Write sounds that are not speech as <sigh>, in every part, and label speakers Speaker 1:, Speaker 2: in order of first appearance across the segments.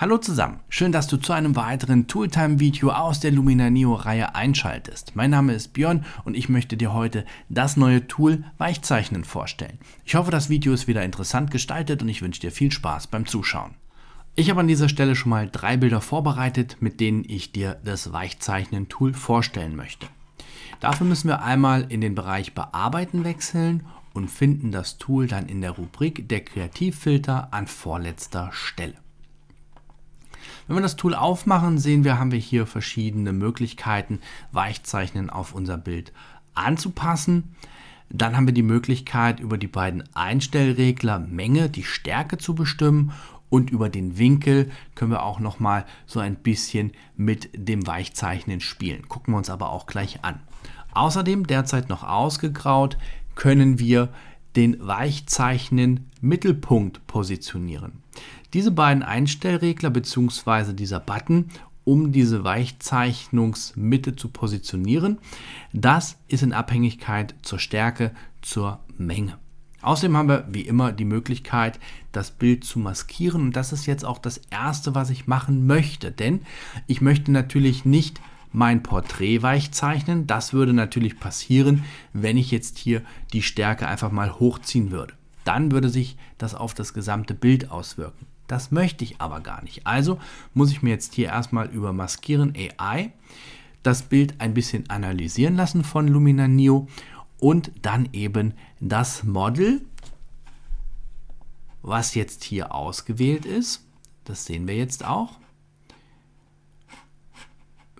Speaker 1: Hallo zusammen, schön, dass du zu einem weiteren Tooltime-Video aus der Lumina Neo-Reihe einschaltest. Mein Name ist Björn und ich möchte dir heute das neue Tool Weichzeichnen vorstellen. Ich hoffe, das Video ist wieder interessant gestaltet und ich wünsche dir viel Spaß beim Zuschauen. Ich habe an dieser Stelle schon mal drei Bilder vorbereitet, mit denen ich dir das Weichzeichnen-Tool vorstellen möchte. Dafür müssen wir einmal in den Bereich Bearbeiten wechseln und finden das Tool dann in der Rubrik der Kreativfilter an vorletzter Stelle. Wenn wir das Tool aufmachen, sehen wir, haben wir hier verschiedene Möglichkeiten, Weichzeichnen auf unser Bild anzupassen. Dann haben wir die Möglichkeit, über die beiden Einstellregler Menge, die Stärke zu bestimmen und über den Winkel können wir auch nochmal so ein bisschen mit dem Weichzeichnen spielen. Gucken wir uns aber auch gleich an. Außerdem, derzeit noch ausgegraut, können wir den Weichzeichnen Mittelpunkt positionieren. Diese beiden Einstellregler bzw. dieser Button, um diese Weichzeichnungsmitte zu positionieren, das ist in Abhängigkeit zur Stärke, zur Menge. Außerdem haben wir wie immer die Möglichkeit, das Bild zu maskieren und das ist jetzt auch das Erste, was ich machen möchte, denn ich möchte natürlich nicht mein Porträt weich zeichnen. Das würde natürlich passieren, wenn ich jetzt hier die Stärke einfach mal hochziehen würde. Dann würde sich das auf das gesamte Bild auswirken. Das möchte ich aber gar nicht. Also muss ich mir jetzt hier erstmal über Maskieren AI das Bild ein bisschen analysieren lassen von Lumina Neo und dann eben das Model, was jetzt hier ausgewählt ist. Das sehen wir jetzt auch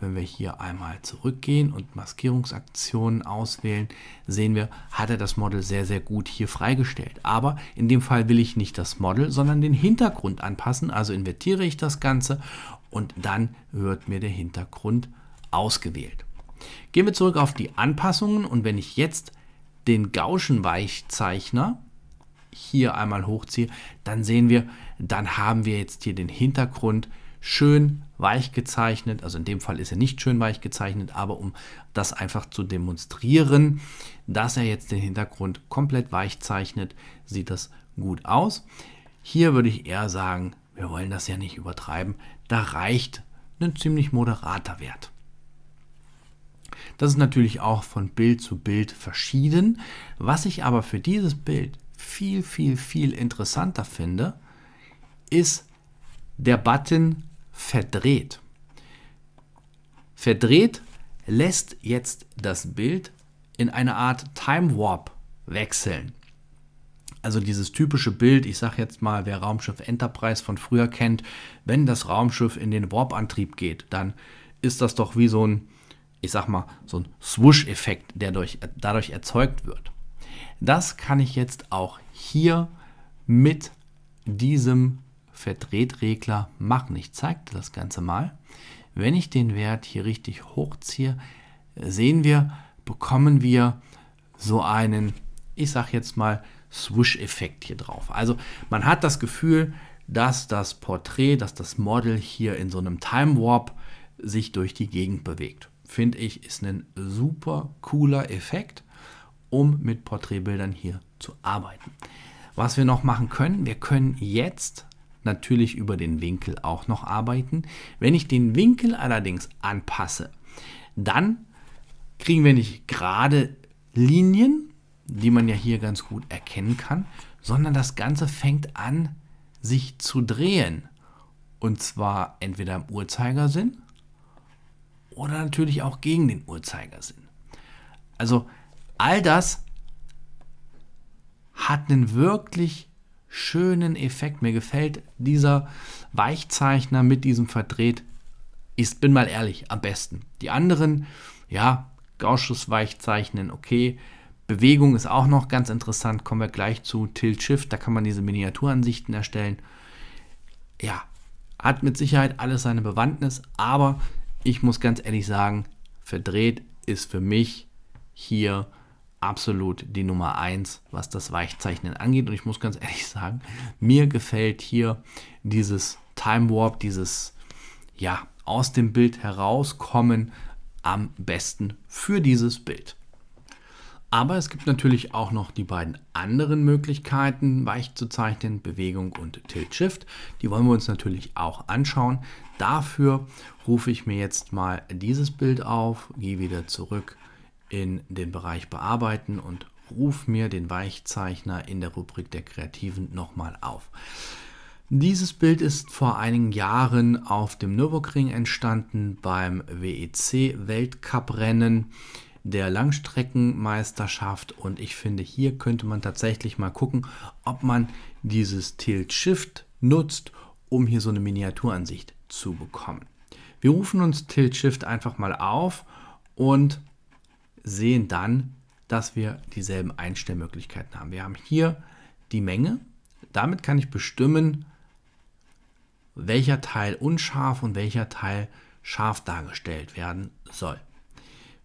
Speaker 1: wenn wir hier einmal zurückgehen und Maskierungsaktionen auswählen, sehen wir, hat er das Model sehr, sehr gut hier freigestellt. Aber in dem Fall will ich nicht das Model, sondern den Hintergrund anpassen. Also invertiere ich das Ganze und dann wird mir der Hintergrund ausgewählt. Gehen wir zurück auf die Anpassungen und wenn ich jetzt den Gaußschen Weichzeichner hier einmal hochziehe, dann sehen wir, dann haben wir jetzt hier den Hintergrund schön weich gezeichnet. Also in dem Fall ist er nicht schön weich gezeichnet, aber um das einfach zu demonstrieren, dass er jetzt den Hintergrund komplett weich zeichnet, sieht das gut aus. Hier würde ich eher sagen, wir wollen das ja nicht übertreiben. Da reicht ein ziemlich moderater Wert. Das ist natürlich auch von Bild zu Bild verschieden. Was ich aber für dieses Bild viel, viel, viel interessanter finde, ist der Button verdreht. Verdreht lässt jetzt das Bild in eine Art Time Warp wechseln. Also dieses typische Bild, ich sage jetzt mal, wer Raumschiff Enterprise von früher kennt, wenn das Raumschiff in den Warp-Antrieb geht, dann ist das doch wie so ein, ich sag mal, so ein Swoosh-Effekt, der durch, dadurch erzeugt wird. Das kann ich jetzt auch hier mit diesem Verdrehtregler machen. Ich zeige das Ganze mal. Wenn ich den Wert hier richtig hochziehe, sehen wir, bekommen wir so einen, ich sage jetzt mal, swish effekt hier drauf. Also man hat das Gefühl, dass das Porträt, dass das Model hier in so einem Time Warp sich durch die Gegend bewegt. Finde ich, ist ein super cooler Effekt, um mit Porträtbildern hier zu arbeiten. Was wir noch machen können, wir können jetzt natürlich über den Winkel auch noch arbeiten. Wenn ich den Winkel allerdings anpasse, dann kriegen wir nicht gerade Linien, die man ja hier ganz gut erkennen kann, sondern das Ganze fängt an, sich zu drehen. Und zwar entweder im Uhrzeigersinn oder natürlich auch gegen den Uhrzeigersinn. Also all das hat einen wirklich schönen Effekt. Mir gefällt dieser Weichzeichner mit diesem verdreht Ich bin mal ehrlich, am besten. Die anderen, ja, Gausches Weichzeichnen, okay. Bewegung ist auch noch ganz interessant, kommen wir gleich zu Tilt Shift, da kann man diese Miniaturansichten erstellen. Ja, hat mit Sicherheit alles seine Bewandtnis, aber ich muss ganz ehrlich sagen, verdreht ist für mich hier absolut die Nummer 1, was das Weichzeichnen angeht. Und ich muss ganz ehrlich <laughs> sagen, mir gefällt hier dieses Time Warp, dieses ja, aus dem Bild herauskommen am besten für dieses Bild. Aber es gibt natürlich auch noch die beiden anderen Möglichkeiten, weich zu zeichnen, Bewegung und Tilt-Shift. Die wollen wir uns natürlich auch anschauen. Dafür rufe ich mir jetzt mal dieses Bild auf, gehe wieder zurück in den Bereich Bearbeiten und ruf mir den Weichzeichner in der Rubrik der Kreativen nochmal auf. Dieses Bild ist vor einigen Jahren auf dem Nürburgring entstanden beim WEC Weltcuprennen der Langstreckenmeisterschaft und ich finde, hier könnte man tatsächlich mal gucken, ob man dieses Tilt-Shift nutzt, um hier so eine Miniaturansicht zu bekommen. Wir rufen uns Tilt-Shift einfach mal auf und sehen dann, dass wir dieselben Einstellmöglichkeiten haben. Wir haben hier die Menge. Damit kann ich bestimmen, welcher Teil unscharf und welcher Teil scharf dargestellt werden soll.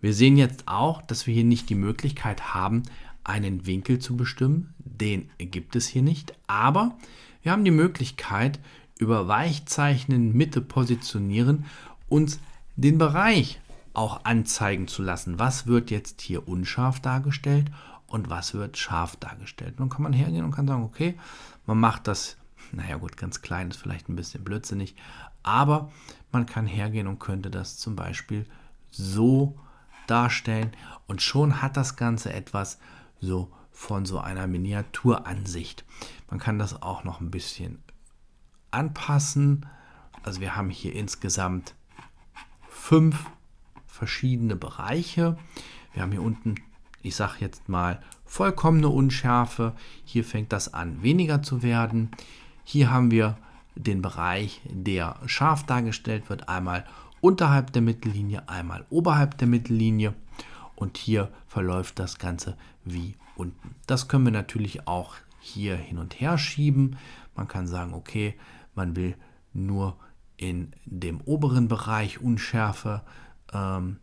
Speaker 1: Wir sehen jetzt auch, dass wir hier nicht die Möglichkeit haben, einen Winkel zu bestimmen. Den gibt es hier nicht. Aber wir haben die Möglichkeit, über Weichzeichnen, Mitte positionieren, uns den Bereich auch anzeigen zu lassen. Was wird jetzt hier unscharf dargestellt und was wird scharf dargestellt? Dann kann man hergehen und kann sagen, okay, man macht das, naja gut, ganz klein ist vielleicht ein bisschen blödsinnig, aber man kann hergehen und könnte das zum Beispiel so darstellen und schon hat das Ganze etwas so von so einer Miniaturansicht. Man kann das auch noch ein bisschen anpassen. Also wir haben hier insgesamt fünf verschiedene Bereiche. Wir haben hier unten, ich sage jetzt mal, vollkommene Unschärfe. Hier fängt das an, weniger zu werden. Hier haben wir den Bereich, der scharf dargestellt wird, einmal unterhalb der Mittellinie, einmal oberhalb der Mittellinie. Und hier verläuft das Ganze wie unten. Das können wir natürlich auch hier hin und her schieben. Man kann sagen, okay, man will nur in dem oberen Bereich Unschärfe ähm,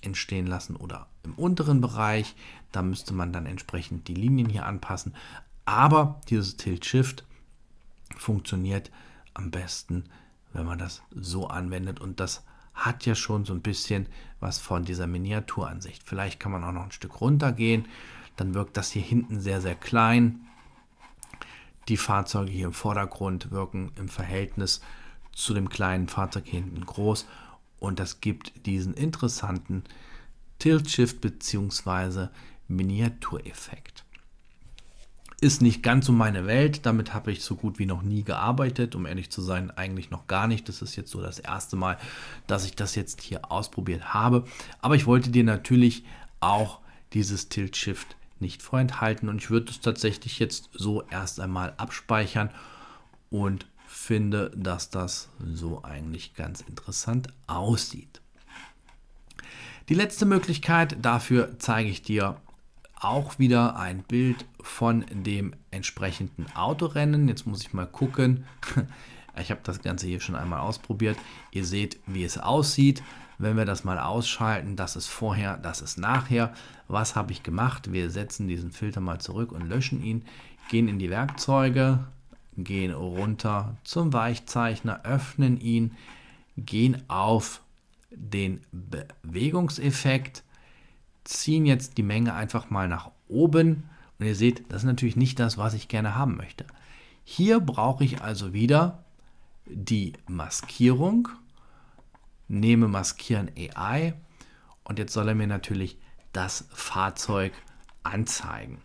Speaker 1: entstehen lassen oder im unteren Bereich. Da müsste man dann entsprechend die Linien hier anpassen. Aber dieses Tilt-Shift funktioniert am besten, wenn man das so anwendet. Und das hat ja schon so ein bisschen was von dieser Miniaturansicht. Vielleicht kann man auch noch ein Stück runter gehen. Dann wirkt das hier hinten sehr, sehr klein. Die Fahrzeuge hier im Vordergrund wirken im Verhältnis zu dem kleinen Fahrzeug hinten groß. Und das gibt diesen interessanten Tilt-Shift bzw. Miniatureffekt. Ist nicht ganz so meine Welt, damit habe ich so gut wie noch nie gearbeitet, um ehrlich zu sein, eigentlich noch gar nicht. Das ist jetzt so das erste Mal, dass ich das jetzt hier ausprobiert habe. Aber ich wollte dir natürlich auch dieses Tilt-Shift nicht vorenthalten und ich würde es tatsächlich jetzt so erst einmal abspeichern und finde, dass das so eigentlich ganz interessant aussieht. Die letzte Möglichkeit, dafür zeige ich dir auch wieder ein Bild von dem entsprechenden Autorennen. Jetzt muss ich mal gucken. <laughs> Ich habe das Ganze hier schon einmal ausprobiert. Ihr seht, wie es aussieht. Wenn wir das mal ausschalten, das ist vorher, das ist nachher. Was habe ich gemacht? Wir setzen diesen Filter mal zurück und löschen ihn. Gehen in die Werkzeuge, gehen runter zum Weichzeichner, öffnen ihn, gehen auf den Bewegungseffekt, ziehen jetzt die Menge einfach mal nach oben und ihr seht, das ist natürlich nicht das, was ich gerne haben möchte. Hier brauche ich also wieder die Maskierung, nehme Maskieren AI und jetzt soll er mir natürlich das Fahrzeug anzeigen.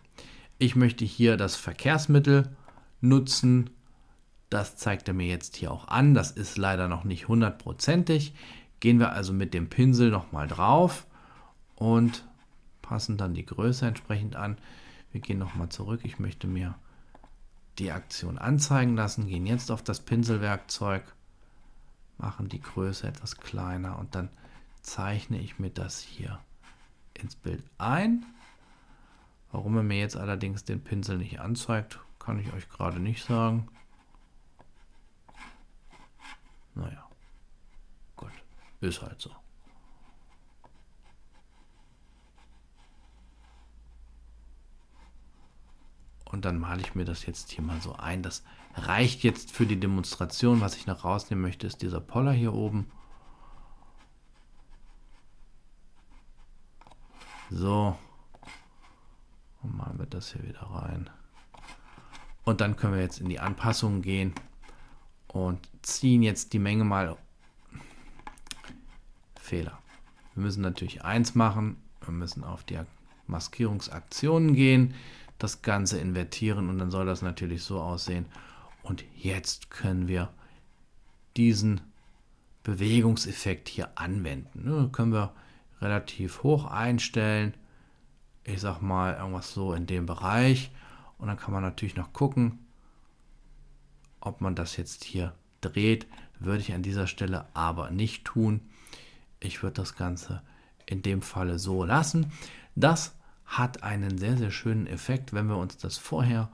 Speaker 1: Ich möchte hier das Verkehrsmittel nutzen. Das zeigt er mir jetzt hier auch an. Das ist leider noch nicht hundertprozentig. Gehen wir also mit dem Pinsel nochmal drauf und passen dann die Größe entsprechend an. Wir gehen nochmal zurück. Ich möchte mir die Aktion anzeigen lassen, gehen jetzt auf das Pinselwerkzeug, machen die Größe etwas kleiner und dann zeichne ich mir das hier ins Bild ein. Warum er mir jetzt allerdings den Pinsel nicht anzeigt, kann ich euch gerade nicht sagen. Naja, gut, ist halt so. Und dann male ich mir das jetzt hier mal so ein. Das reicht jetzt für die Demonstration. Was ich noch rausnehmen möchte, ist dieser Poller hier oben. So. Und malen wir das hier wieder rein. Und dann können wir jetzt in die Anpassungen gehen und ziehen jetzt die Menge mal. Fehler. Wir müssen natürlich eins machen. Wir müssen auf die Maskierungsaktionen gehen, das Ganze invertieren und dann soll das natürlich so aussehen. Und jetzt können wir diesen Bewegungseffekt hier anwenden. Ne, können wir relativ hoch einstellen. Ich sag mal irgendwas so in dem Bereich. Und dann kann man natürlich noch gucken, ob man das jetzt hier dreht. Würde ich an dieser Stelle aber nicht tun. Ich würde das Ganze in dem Falle so lassen. Das hat einen sehr, sehr schönen Effekt, wenn wir uns das vorher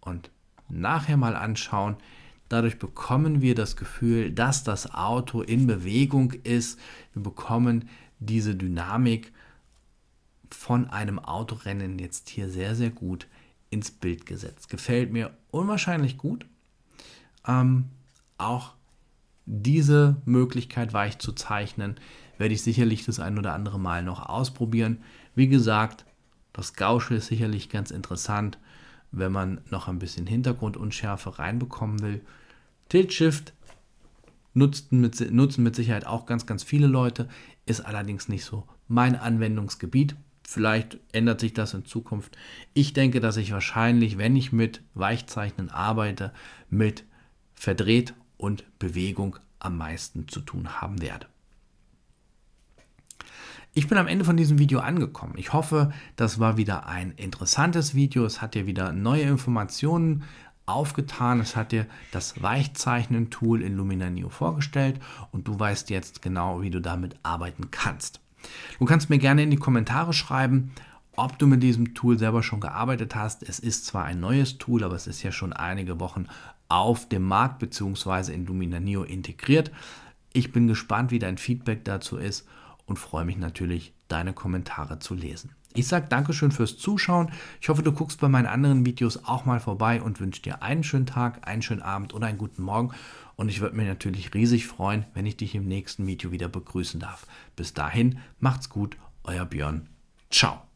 Speaker 1: und nachher mal anschauen. Dadurch bekommen wir das Gefühl, dass das Auto in Bewegung ist. Wir bekommen diese Dynamik von einem Autorennen jetzt hier sehr, sehr gut ins Bild gesetzt. Gefällt mir unwahrscheinlich gut. Ähm, auch diese Möglichkeit weich zu zeichnen, werde ich sicherlich das ein oder andere Mal noch ausprobieren. Wie gesagt, das Gausche ist sicherlich ganz interessant, wenn man noch ein bisschen Hintergrundunschärfe reinbekommen will. Tilt-Shift nutzen mit, nutzen mit Sicherheit auch ganz, ganz viele Leute, ist allerdings nicht so mein Anwendungsgebiet. Vielleicht ändert sich das in Zukunft. Ich denke, dass ich wahrscheinlich, wenn ich mit Weichzeichnen arbeite, mit verdreht und Bewegung am meisten zu tun haben werde. Ich bin am Ende von diesem Video angekommen. Ich hoffe, das war wieder ein interessantes Video. Es hat dir wieder neue Informationen aufgetan. Es hat dir das Weichzeichnen-Tool in Lumina Neo vorgestellt und du weißt jetzt genau, wie du damit arbeiten kannst. Du kannst mir gerne in die Kommentare schreiben, ob du mit diesem Tool selber schon gearbeitet hast. Es ist zwar ein neues Tool, aber es ist ja schon einige Wochen auf dem Markt bzw. in Lumina Neo integriert. Ich bin gespannt, wie dein Feedback dazu ist und freue mich natürlich, deine Kommentare zu lesen. Ich sage Dankeschön fürs Zuschauen. Ich hoffe, du guckst bei meinen anderen Videos auch mal vorbei und wünsche dir einen schönen Tag, einen schönen Abend oder einen guten Morgen und ich würde mich natürlich riesig freuen, wenn ich dich im nächsten Video wieder begrüßen darf. Bis dahin, macht's gut, euer Björn. Ciao.